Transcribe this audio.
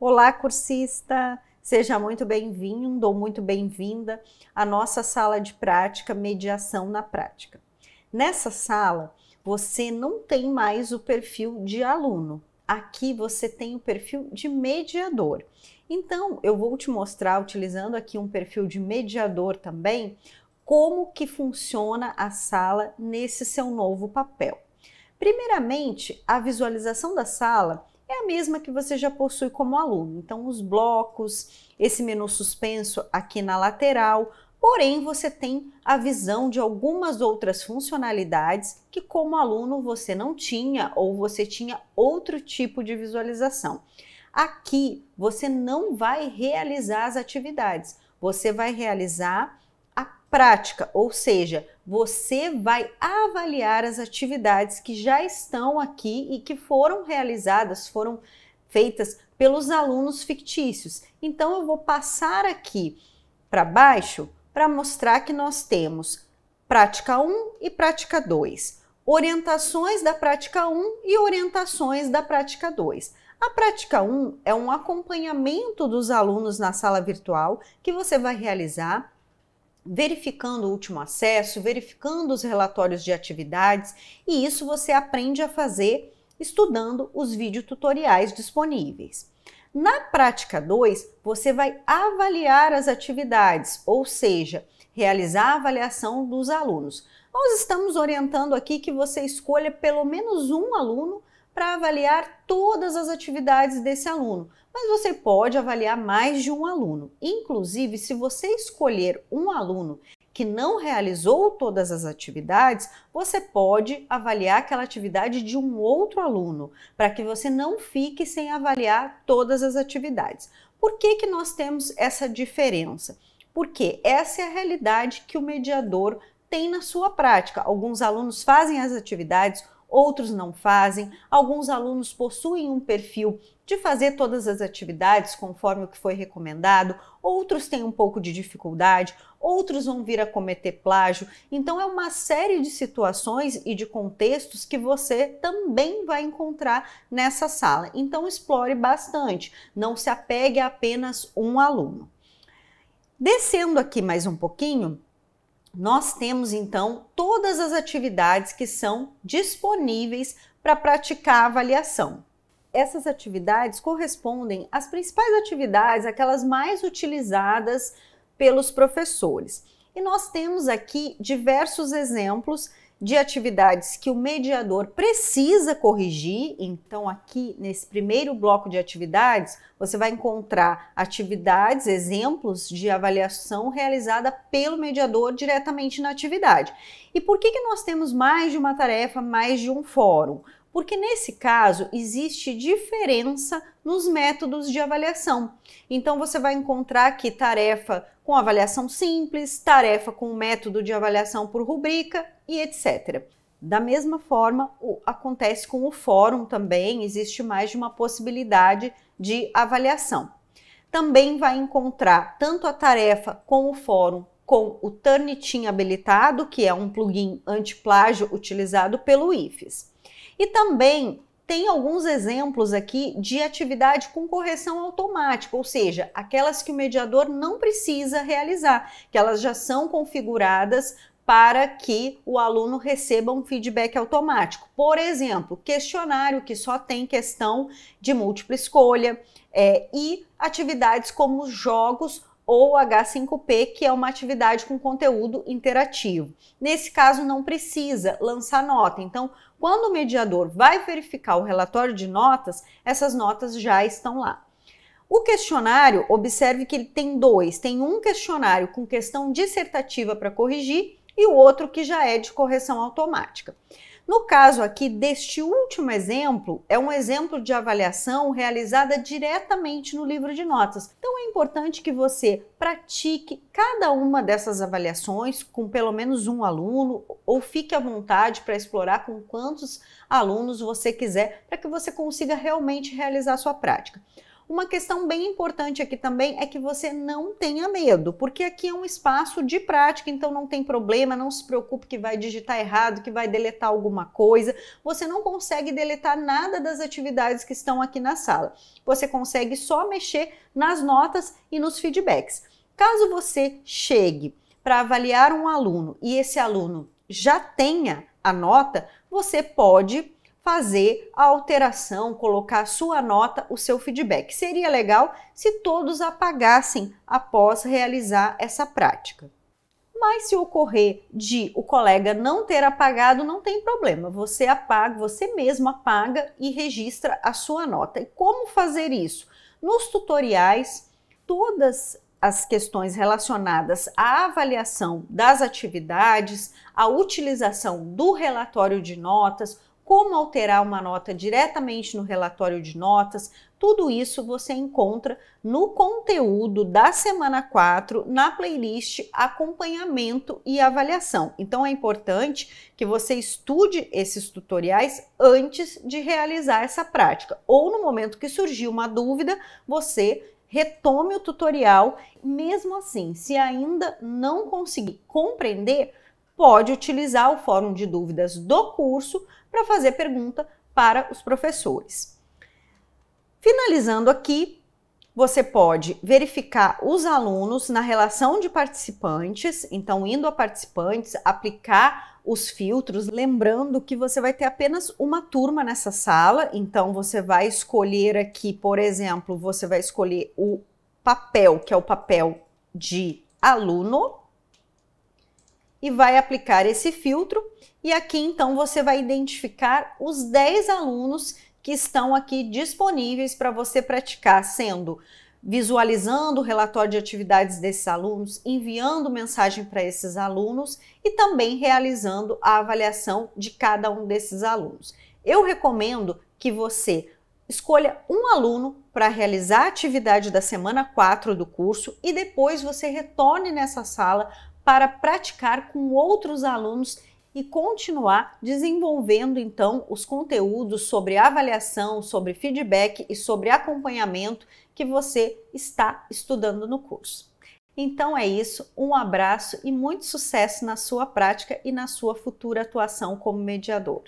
Olá, cursista! Seja muito bem-vindo ou muito bem-vinda à nossa sala de prática Mediação na Prática. Nessa sala, você não tem mais o perfil de aluno. Aqui você tem o perfil de mediador. Então, eu vou te mostrar, utilizando aqui um perfil de mediador também, como que funciona a sala nesse seu novo papel. Primeiramente, a visualização da sala é a mesma que você já possui como aluno. Então, os blocos, esse menu suspenso aqui na lateral, porém você tem a visão de algumas outras funcionalidades que como aluno você não tinha ou você tinha outro tipo de visualização. Aqui você não vai realizar as atividades, você vai realizar a prática, ou seja, você vai avaliar as atividades que já estão aqui e que foram realizadas, foram feitas pelos alunos fictícios. Então, eu vou passar aqui para baixo para mostrar que nós temos prática 1 e prática 2, orientações da prática 1 e orientações da prática 2. A prática 1 é um acompanhamento dos alunos na sala virtual que você vai realizar verificando o último acesso, verificando os relatórios de atividades, e isso você aprende a fazer estudando os videotutoriais disponíveis. Na prática 2, você vai avaliar as atividades, ou seja, realizar a avaliação dos alunos. Nós estamos orientando aqui que você escolha pelo menos um aluno para avaliar todas as atividades desse aluno, mas você pode avaliar mais de um aluno. Inclusive, se você escolher um aluno que não realizou todas as atividades, você pode avaliar aquela atividade de um outro aluno, para que você não fique sem avaliar todas as atividades. Por que, que nós temos essa diferença? Porque essa é a realidade que o mediador tem na sua prática. Alguns alunos fazem as atividades, outros não fazem. Alguns alunos possuem um perfil de fazer todas as atividades conforme o que foi recomendado, outros têm um pouco de dificuldade, outros vão vir a cometer plágio. Então, é uma série de situações e de contextos que você também vai encontrar nessa sala. Então, explore bastante, não se apegue a apenas um aluno. Descendo aqui mais um pouquinho, nós temos então todas as atividades que são disponíveis para praticar a avaliação. Essas atividades correspondem às principais atividades, aquelas mais utilizadas pelos professores. E nós temos aqui diversos exemplos de atividades que o mediador precisa corrigir. Então, aqui nesse primeiro bloco de atividades, você vai encontrar atividades, exemplos de avaliação realizada pelo mediador diretamente na atividade. E por que, que nós temos mais de uma tarefa, mais de um fórum? porque nesse caso existe diferença nos métodos de avaliação. Então você vai encontrar aqui tarefa com avaliação simples, tarefa com método de avaliação por rubrica e etc. Da mesma forma, o, acontece com o fórum também, existe mais de uma possibilidade de avaliação. Também vai encontrar tanto a tarefa com o fórum com o Turnitin habilitado, que é um plugin anti-plágio utilizado pelo IFES. E também tem alguns exemplos aqui de atividade com correção automática, ou seja, aquelas que o mediador não precisa realizar, que elas já são configuradas para que o aluno receba um feedback automático. Por exemplo, questionário que só tem questão de múltipla escolha é, e atividades como jogos ou H5P, que é uma atividade com conteúdo interativo. Nesse caso, não precisa lançar nota. Então, quando o mediador vai verificar o relatório de notas, essas notas já estão lá. O questionário, observe que ele tem dois: tem um questionário com questão dissertativa para corrigir e o outro que já é de correção automática. No caso aqui deste último exemplo, é um exemplo de avaliação realizada diretamente no livro de notas. Então é importante que você pratique cada uma dessas avaliações com pelo menos um aluno ou fique à vontade para explorar com quantos alunos você quiser para que você consiga realmente realizar sua prática. Uma questão bem importante aqui também é que você não tenha medo, porque aqui é um espaço de prática, então não tem problema, não se preocupe que vai digitar errado, que vai deletar alguma coisa. Você não consegue deletar nada das atividades que estão aqui na sala. Você consegue só mexer nas notas e nos feedbacks. Caso você chegue para avaliar um aluno e esse aluno já tenha a nota, você pode fazer a alteração, colocar a sua nota, o seu feedback. Seria legal se todos apagassem após realizar essa prática. Mas se ocorrer de o colega não ter apagado, não tem problema. Você apaga, você mesmo apaga e registra a sua nota. E como fazer isso? Nos tutoriais, todas as questões relacionadas à avaliação das atividades, à utilização do relatório de notas, como alterar uma nota diretamente no relatório de notas, tudo isso você encontra no conteúdo da semana 4 na playlist Acompanhamento e Avaliação. Então é importante que você estude esses tutoriais antes de realizar essa prática, ou no momento que surgir uma dúvida, você retome o tutorial. Mesmo assim, se ainda não conseguir compreender, pode utilizar o fórum de dúvidas do curso para fazer pergunta para os professores. Finalizando aqui, você pode verificar os alunos na relação de participantes, então indo a participantes, aplicar os filtros, lembrando que você vai ter apenas uma turma nessa sala, então você vai escolher aqui, por exemplo, você vai escolher o papel, que é o papel de aluno, e vai aplicar esse filtro. E aqui então você vai identificar os 10 alunos que estão aqui disponíveis para você praticar, sendo visualizando o relatório de atividades desses alunos, enviando mensagem para esses alunos e também realizando a avaliação de cada um desses alunos. Eu recomendo que você escolha um aluno para realizar a atividade da semana 4 do curso e depois você retorne nessa sala para praticar com outros alunos e continuar desenvolvendo então os conteúdos sobre avaliação, sobre feedback e sobre acompanhamento que você está estudando no curso. Então é isso, um abraço e muito sucesso na sua prática e na sua futura atuação como mediador.